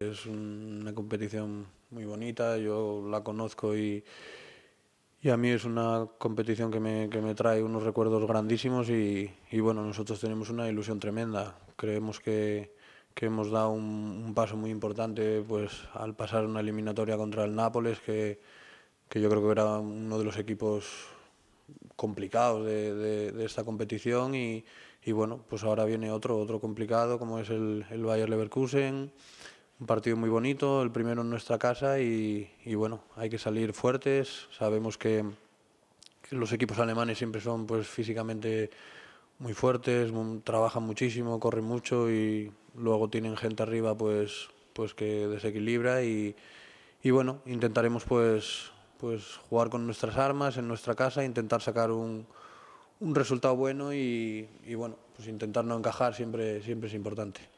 Es una competición muy bonita, yo la conozco y, a mí es una competición que me, trae unos recuerdos grandísimos y, bueno, nosotros tenemos una ilusión tremenda. Creemos que, hemos dado un, paso muy importante pues, al pasar una eliminatoria contra el Nápoles, que, yo creo que era uno de los equipos complicados de, esta competición y, bueno, pues ahora viene otro, otro complicado como es el, el Bayer Leverkusen un partido muy bonito, el primero en nuestra casa y, bueno, hay que salir fuertes. Sabemos que, los equipos alemanes siempre son pues físicamente muy fuertes, trabajan muchísimo, corren mucho y luego tienen gente arriba pues pues que desequilibra y, bueno, intentaremos pues pues jugar con nuestras armas en nuestra casa, intentar sacar un, resultado bueno y, y bueno, pues intentar no encajar siempre, siempre es importante.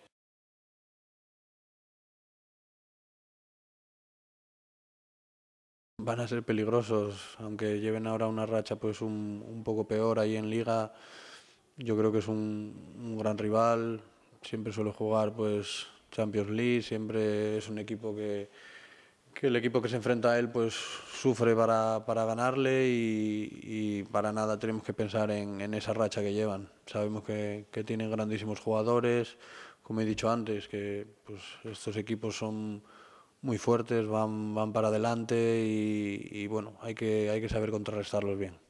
van a ser peligrosos, aunque lleven ahora una racha pues un, un poco peor ahí en liga. Yo creo que es un, un, gran rival, siempre suele jugar pues Champions League, siempre es un equipo que, que el equipo que se enfrenta a él pues sufre para, para ganarle y, para nada tenemos que pensar en, en esa racha que llevan. Sabemos que, que, tienen grandísimos jugadores, como he dicho antes, que pues, estos equipos son muy fuertes, van, van para adelante y, bueno, hay que, hay que saber contrarrestarlos bien.